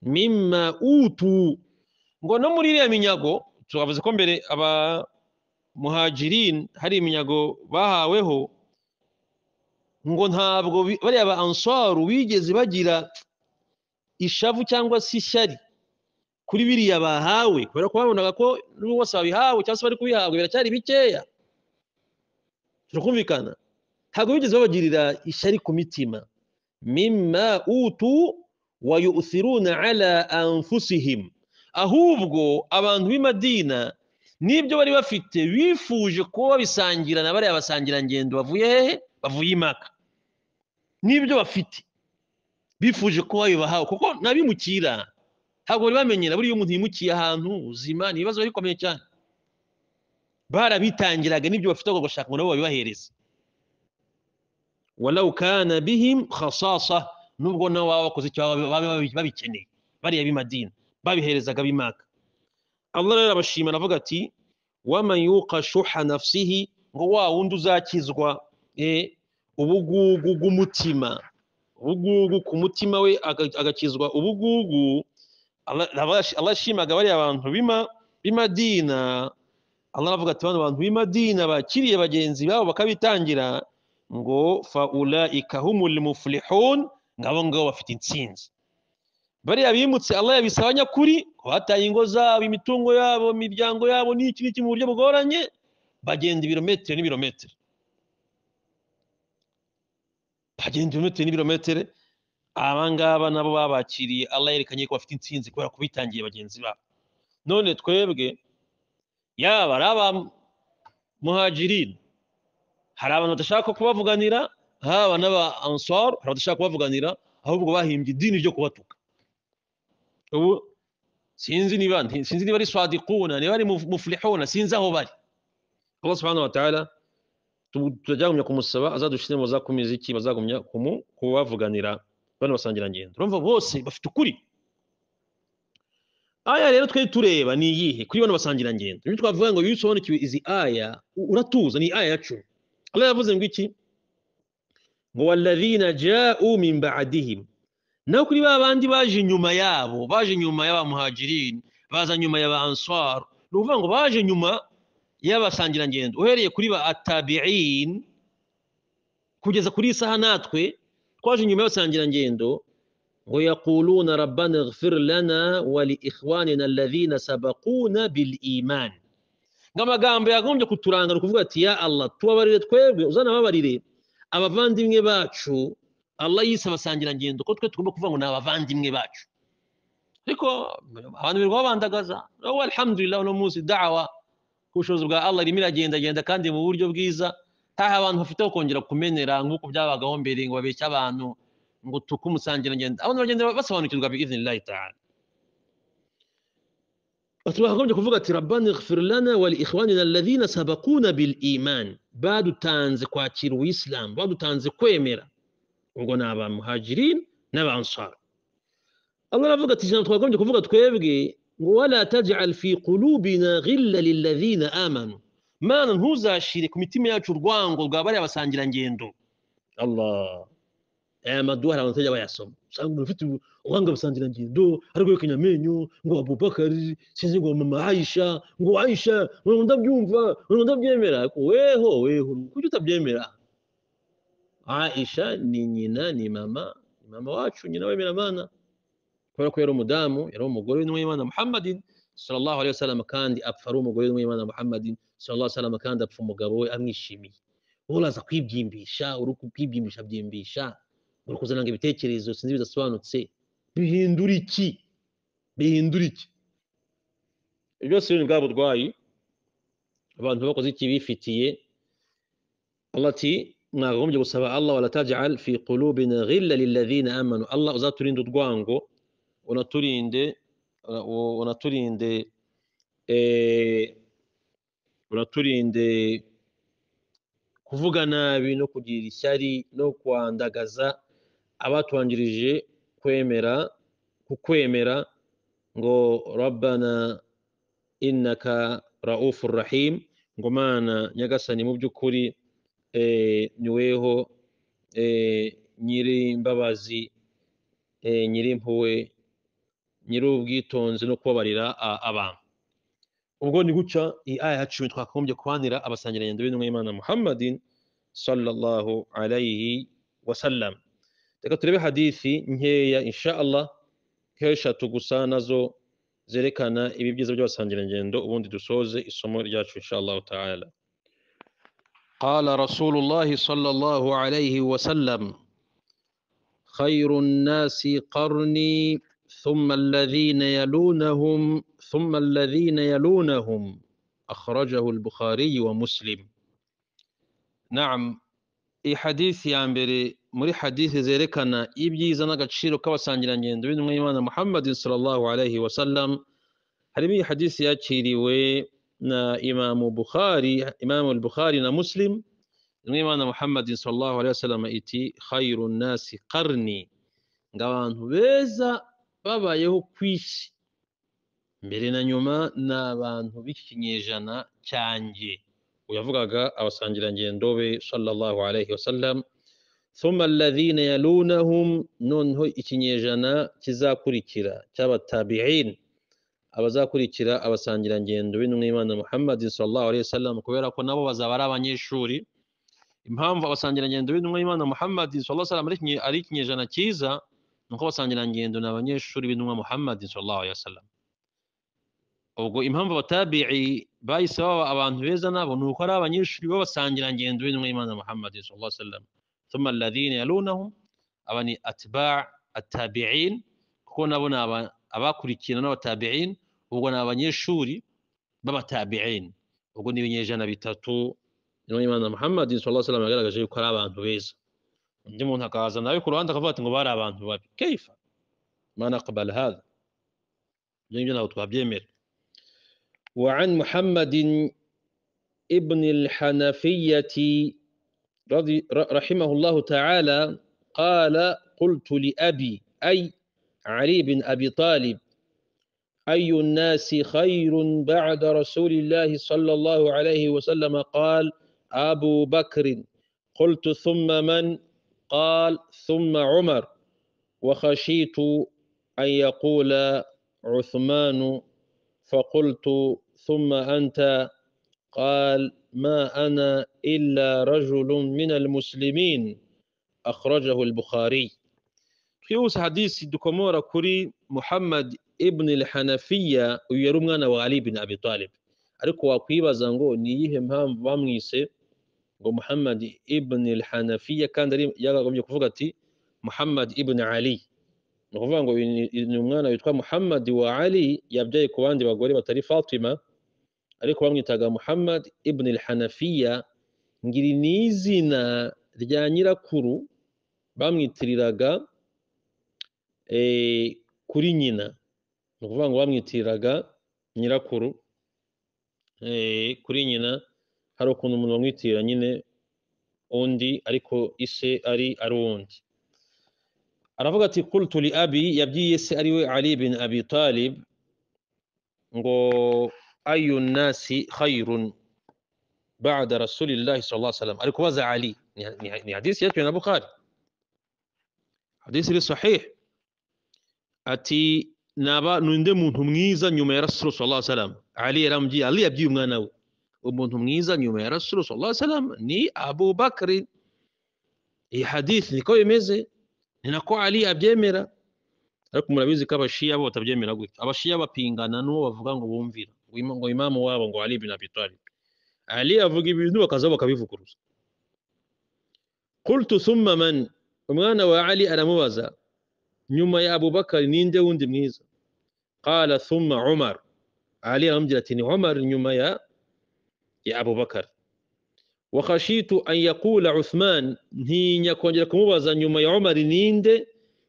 مما أوتوا ngo no muri iriya minyago twavuze ko mbere aba muhajirin hari iminyago bahaweho ngo ntabwo bariya ba ansaru bigeze bagira ishavu cyangwa se ishyari kuri biriya bahawe kubera ko babonaga ko n'ubu bose babihawe cyangwa se bari kubihabwa biracyari bikeya turakumvikana ntabwo bigeze babagirira ishyari ku mitima mimma utu wayusiruna ala anfusihim ahubwo abantu b'i n'ibyo bari bafite bifuje kuba babisangira na bariya basangirangendo bavuye hehe bavuye imaka n'ibyo bafite bifuje kuba bibahawe kuko nabimukira ntabwo bari bamenyera buriya umuntu yimukiye ahantu ubuzima ni ibibazo bikomeye cyane barabitangiraga n'ibyo bafite bagashaka ngo nabo babibahereze walau kana bihim khasasa nubwo nabo baba bakoze icyo babikeneye bariya b'imadina babiherezaga b'imaka allah rero abashima aravuga ati waman shuha nafsihi ngo wa wundi uzakizwa e, ubugugu bw'umutima ubugugu ku mutima we agakizwa ubugugu arashimaga bariya abantu b'imadina allah aravuga ati bano bantu b'imadina bakiriye bagenzi babo bakabitangira ngo faula humul muflihun ngabo ngabo bafite intsinzi bariya bimutse Allah yabisaba nyakuri bataye ingo zabo imitungo yabo imiryango yabo n'iki n'iki mu buryo bugoranye bagenda ibirometero n'ibirometero bagenda ibirometero n'ibirometero abangaba nabo babakiriye Allah yerekanye ko bafite intsinzi kubera bitangiye bagenzi babo none twebwe yaba ari aba hari abantu badashaka kubavuganira haba n'aba hari abadashaka kubavuganira ahubwo bahimbye idini ryo kubatuka ubu sinzi niba sinzi niba ari swadikuna niba ari muflihuna sinzi aho bari Allah subhanahu wa turajya kumusaba azadushire mu iki bazagumya kubavuganira bano basangira urumva bose bafite ukuri aya rero twari tureba ni iyihe kuri bano basangira ngendo twavuga ngo iyo usobanukiwe izi aya uratuza ni aya ya cumi Allah yavuze ngo iki ngo walladhina ja'u min ba'dihim naho kuri ba bandi baje inyuma yabo baje inyuma y'abamuhajirin baza nyuma ya ba ansar ni ukuvuga ngo baje nyuma y'abasangirangendo uhereye kuri ba atabi'in kugeza kuri isaha natwe twaje nyuma y'abasangirangendo ngo yaquluna rabbana ighfir lana wa li ikhwanina alladhina sabaquna bil iman ngo amagambo yagombye kuturanga ni ukuvuga ati ya Allah tubabarire twebwe uzana abavandimwe bacu Allah yise abasangirangendo ko twe tugomba kuvuga ngo ni abavandimwe bacu ariko abantu birirwa babandagaza wowe alhamdulillah uno munsi dawa ku bushobozi bwa Allah irimo iragendagenda kandi mu buryo bwiza ntaho abantu bafite kongera kumenera nk'uko byabagaho mbere ngo babeshye abantu ngo tuke umusangirangendo abantu bagenda basobanukirwa biizni lillahi ta'ala أتروح قوم يكون فقط ربنا اغفر لنا ولإخواننا الذين سبقونا بالإيمان بعد تانز قاتير وإسلام بعد تانز قيميرا وقنا نعم أبا مهاجرين نبا نعم أنصار الله لا فقط تجنا أتروح قوم يكون فقط كويبقي ولا تجعل في قلوبنا غلا للذين آمنوا ما ننهوزا الشيء كميتي ميات شرقوان قل قابل يا الله aya maduha abantu batajya bayasoma usanga umuntu ufite ubuhanga busangirangendo ari guhekenya amenyo ngo abubakari sinzi ngo mama ayisha ngo ayisha ngo ndabyumva ngo ndabyemera weho weho kuki utabyemera ayisha ni nyina ni mama ni mama wacu nyina wemera abana kubera ko yari umudamu yari umugore w'imana muhammadin sallallahu alaihi wasallam kandi apfa ari umugore w'imana muhammadin sallallahu alaihi wasallam kandi apfa umugabo we amwishimiye wowe uraza kwibyimbisha uri kubyimbisha byimbisha uri kuzana ngo ibitekerezo sinzi bidasobanutse bihindura iki bihindura iki byose ni bwa burwayi abantu bakoze iki bifitiye ati mwagombye gusaba allah waratajal fi qulubina ghilla lilladhina amanu allah uzaturinde urwango unaturinde unaturinde eh, unaturinde kuvuga nabi no kugira ishyari no kwandagaza abatwangirije kwemera kukwemera ngo rabbana inaka raufu rahim ngo mana nyagasani mu by'ukuri eh, niweho eh, nyir'imbabazi eh, nyir'impuhwe ubwitonzi no kubabarira abantu ubwo ni guca iyi aya ya cumi twakagombye kubanira abasangirangendo b'intumwa y'imana muhammadin sallallahu alayhi wasallam reka turebe hadithi nkeya insha Allah kenshi gusa nazo zerekana ibi byiza by'abasangirangendo ubundi dusoze isomo ryacu insha Allah ta'ala قال رسول الله صلى الله عليه وسلم خير الناس قرني ثم الذين يلونهم ثم الذين يلونهم أخرجه البخاري ومسلم نعم iyi hadisi ya mbere muri hadisi zerekana ibyiza n'agaciro k'abasangirangendo b'intumwa muhammad sallallahu alayhi wa sallam harimo iyi hadisi yakiriwe na Imam bukhari Imam al bukhari na muslim intumwa muhammad sallallahu alayhi wa sallam iti khairu nasi qarni ngabantu beza babayeho ku isi mbere na nyuma n'abantu b'ikinyejana cyanjye yavugaga abasangirangendo be sallallahu alayhi wasallam thumma alladhina yalunahum noneho ikinyejana kizakurikira cy'abatabi'in abazakurikira abasangirangendo b'intumwa y'Imana Muhammad sallallahu alayhi wasallam kubera ko nabo bazaba ari abanyeshuri impamvu abasangirangendo b'intumwa y'Imana Muhammad sallallahu alayhi wasallam ari ikinyejana cyiza nuko abasangirangendo ni abanyeshuri b'intumwa Muhammad sallallahu alayhi wasallam ubwo impamvu abatabi'i bayisaba abantu beza nabo ni uko ari abanyeshuri b'abasangira ngendo b'intumwa y'imana muhammad sallallahu alaihi wasallam thumma alladhina yalunahum aba ni atba' atabi'in kuko nabo ni abakurikirana n'abatabi'in ubwo ni abanyeshuri b'abatabi'in ubwo ni ibinyejana bitatu intumwa y'imana muhammad sallallahu alaihi wasallam yagaragaje yuko ari abantu beza undi muntu akaza nawe ku ruhande akavuga ati ngo bari abantu babi kaifa ma naqbal hadha ibyo ngibyo ntabwo twabyemera وعن محمد ابن الحنفية رضي رحمه الله تعالى قال قلت لأبي أي علي بن أبي طالب أي الناس خير بعد رسول الله صلى الله عليه وسلم قال أبو بكر قلت ثم من قال ثم عمر وخشيت أن يقول عثمان فقلت ثم انت قال ما انا الا رجل من المسلمين اخرجه البخاري خيوس حديث دكومورا كوري محمد ابن الحنفية ويروم أنا وعلي بن أبي طالب أركوا قيبا زنغو نيهم هم وامنيس محمد ابن الحنفية كان دريم يلا قم محمد ابن علي ni ukuvuga ngo ni umwana witwa muhammad wa ali yabyaye ku bandi bagore batari fatima ariko bamwitaga muhammad ibn al-hanafiya ngiri ni izina rya nyirakuru bamwitiriraga eh, kuri nyina ni ukuvuga ngo bamwitiriraga nyirakuru eh, kuri nyina hari ukuntu umuntu bamwitira nyine undi ariko ise ari ari uwundi aravuga qultu li abi yabwiye se ari we ali bin abi talib ngo ayu nasi khairun ba'da rasulillahi sallallahu alaihi wasallam alikubaza ali ni hadithi yetu ya bukhari hadithi ni sahih ati naba ninde muntu mwiza nyuma ya rasul sallallahu alaihi wasallam ali yaramji ali yabyi umwana we umuntu mwiza nyuma ya rasul sallallahu alaihi wasallam ni abubakari iyi hadithi niko imeze ninako ali abyemera ariko murabizi ko abashiya bo batabyemera gute abashiya bapingana n'uwo bavuga ngo bumvira ngo imamu wabo ngo ali bin abi talib ali avuga ibintu bakaza bakabivuguruza qultu thumma man umwana wa ali aramubaza nyuma ya abubakari ninde wundi mwiza qala thumma umar ali aramubwira ati ni umar nyuma ya ya abubakari wakashitu an yakula Uthman ntinya kongera kumubaza nyuma ya Umar ninde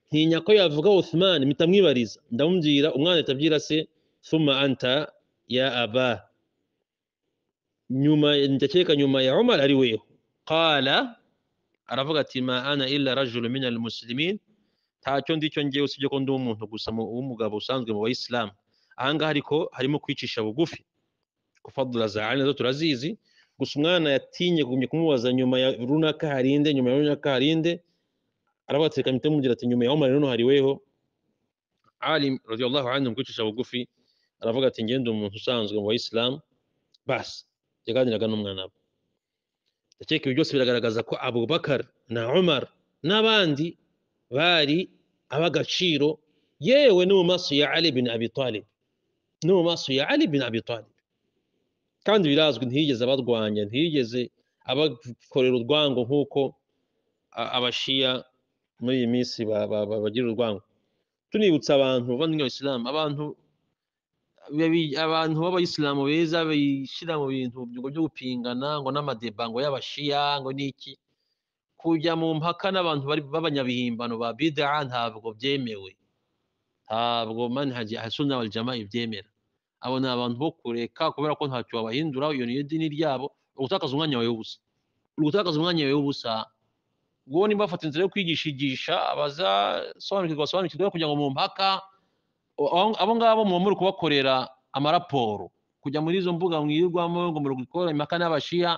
ntinya ko yavuga Uthman mpita mwibariza ndamubwira umwana atabyira se thumma anta ya aba nyuma ndakeka nyuma ya Umar ari weho qala aravuga ati ma ana illa rajul min almuslimin ntacyo ndicyo ngewe usibye ko ndi umuntu gusa w'umugabo usanzwe mu bayisilamu ahangaha ariko harimo kwicisha bugufi kufadula za aina zo turazizi gusa umwana yatinye kugumya kumubaza nyuma ya runaka harinde nyuma ya runaka harinde arabatseka mpita mugira ati nyuma ya Umar noneho hariweho Ali radiyallahu anhu mu kwicisha bugufi aravuga ati ngende umuntu usanzwe mu bayisilamu basi yaganiraga n'umwana we ndakeka ibi byose biragaragaza ko Abubakar na Umar n'abandi bari ab'agaciro yewe no mu maso ya Ali bin Abi no mu maso ya Ali bin Abi kandi birazwi ntiyigeze abarwanya ntiyigeze abakorera urwango nk'uko abashiya muri iyi minsi bagira urwango tunibutsa abantu bavandimwe abisilamu abantu abantu b'abayisilamu beza bishyira mu bintu byo gupingana ngo n'amadeba ngo y'abashiya ngo n'iki kujya mu mpaka n'abantu b'abanyabihimbano ba bida ntabwo byemewe ntabwo manhaji ahasuna wal ibyemera abona abantu bo kureka kubera ko ntacyo babahindura iyo niyo dini ryabo ugutakaza umwanya wawe w'ubusa ugutakaza umwanya wawe w'ubusa ubwo nimba bafata inzira yo kwigishigisha abazasobanukirwa basobanukirwa kugira ngo mu mpaka abo ngabo muba muri kubakorera amaraporo kujya muri izo mbuga mwirirwamo ngo muri gukora impaka n'abashiya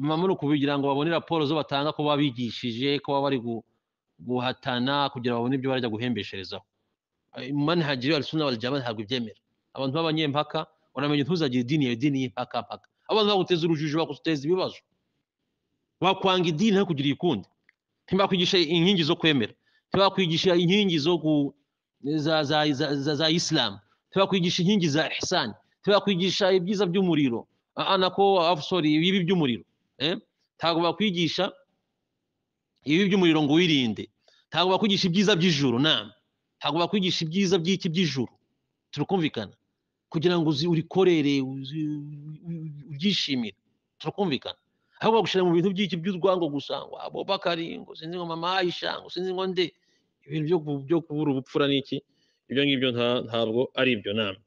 muba muri kubigira ngo babone raporo zo batanga ko babigishije ko baba bari guhatana kugira babone ibyo barajya guhembesherezaho manhajiri alisuna walijama ntabwo ibyemera abantu b'abanyempaka uramenye ntuzagire idini yawe idini y'impakampaka abantu baguteza urujijo baguteza ibibazo bakwanga idini nta kugira ikundi ntibakwigisha inkingi zo kwemera ntibakwigisha inkingi zo za za za isilamu ntibakwigisha inkingi za ihsani ntibakwigisha ibyiza by'umuriro anako ah, ah, sorry ibibi by'umuriro eh? ntabwo bakwigisha ibibi by'umuriro ngo wirinde ntabwo bakwigisha ibyiza by'ijuru ntabwo bakwigisha ibyiza by'iki by'ijuru turakumvikana kugira ngo urikorere uryishimire turakumvikana aho bagushyira mu bintu by'iki by'urwango gusa ngo abobakari ngo sinzi ngo mama ayisha ngo sinzi ngo nde ibintu byo kubura ubupfura n'iki ibyo ngibyo ntabwo ari ibyo nama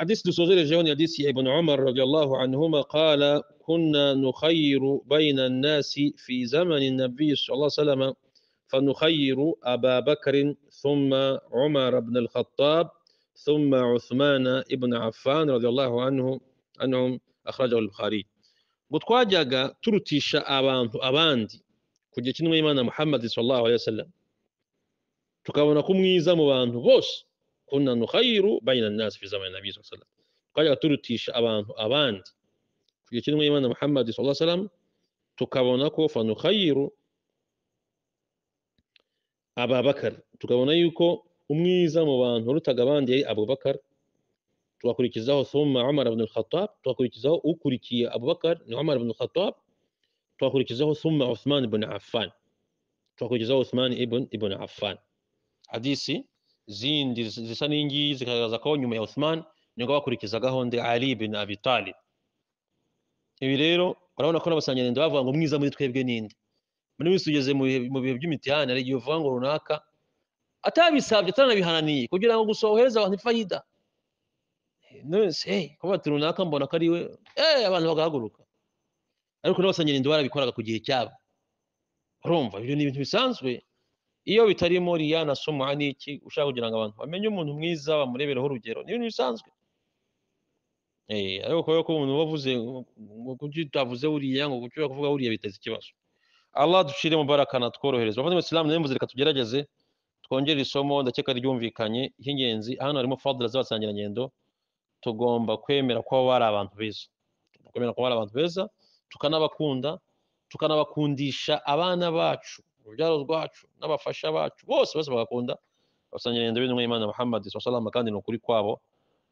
حديث دسوزير جوني حديث ابن عمر رضي الله عنهما قال كنا نخير بين nasi fi زمن النبي صلى الله عليه وسلم فنخير أبا بكر ثم عمر بن الخطاب ثم عثمان ابن عفان رضي الله عنه أنهم أخرجه البخاري بطقوا جاقا ترتيش أبان أبان كجي تنو إيمان محمد صلى الله عليه وسلم تكاونا كم نيزم وان بوس كنا نخير بين الناس في زمن النبي صلى الله عليه وسلم قال ترتيش أبان أبان كجي تنو إيمان محمد صلى الله عليه وسلم تكاونا كوفا نخير ababakara tukabona yuko umwiza mu bantu urutaga abandi abubakara tukakurikizaho thumma umar ibn al-khattab tukakurikizaho ukurikiye abubakar ni umar ibn al-khattab tukakurikizaho thumma uthman ibn affan tukakurikizaho uthman ibn ibn affan hadisi zindi zisa ningi zikagaza ko nyuma ya uthman nyoga bakurikizagaho ndi ali ibn abi talib ibi rero urabona ko n'abasangirangendo bavuga ngo mwiza muri twebwe ninde muri minsi tugeze mu bihe by'imitihanire igihe uvuga ngo runaka atabisabye atanabihananiye kugira ngo gusa wohereze abantu ifayida nose kuba ati runaka mbona ko ari we eh, abantu bagahaguruka ariko n'abasangirindo barabikoraga ku gihe cyabo urumva ibyo ni ibintu bisanzwe iyo bitarimo riya na somuha n'iki ushaka kugira ngo abantu bamenye umuntu mwiza bamurebereho urugero ni ibintu bisanzwe eh, ariko kubera ko umuntu wavuze ngo kuki utavuze uriya ngo kuki uravuga uriya biteza ikibazo Allah dushiremo imbaraga natworohereza abavandimwe isilamu nembuze reka tugerageze twongere isomo ndakeka ryumvikanye ry'ingenzi hano harimo fadura z'abasangirangendo tugomba kwemera ko baba abantu beza kwemera ko bari abantu beza tukanabakunda tukanabakundisha abana bacu urubyaro rwacu n'abafasha bacu bose bose bagakunda abasangirangendo b'intumwa y'imana muhammad sallallahu kandi ni ukuri kwabo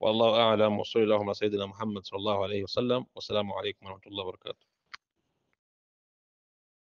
والله اعلم وصلى اللهم على سيدنا محمد صلى الله عليه وسلم والسلام عليكم ورحمه